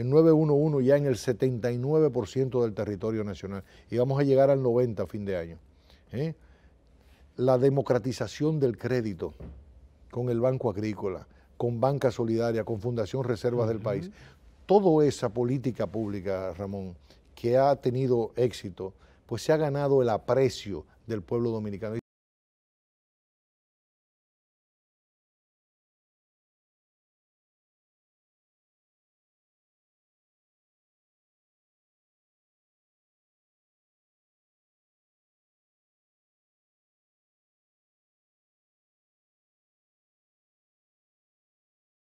el 911 ya en el 79% del territorio nacional y vamos a llegar al 90% a fin de año. ¿eh? La democratización del crédito con el Banco Agrícola, con Banca Solidaria, con Fundación Reservas del País. Toda esa política pública, Ramón, que ha tenido éxito, pues se ha ganado el aprecio del pueblo dominicano.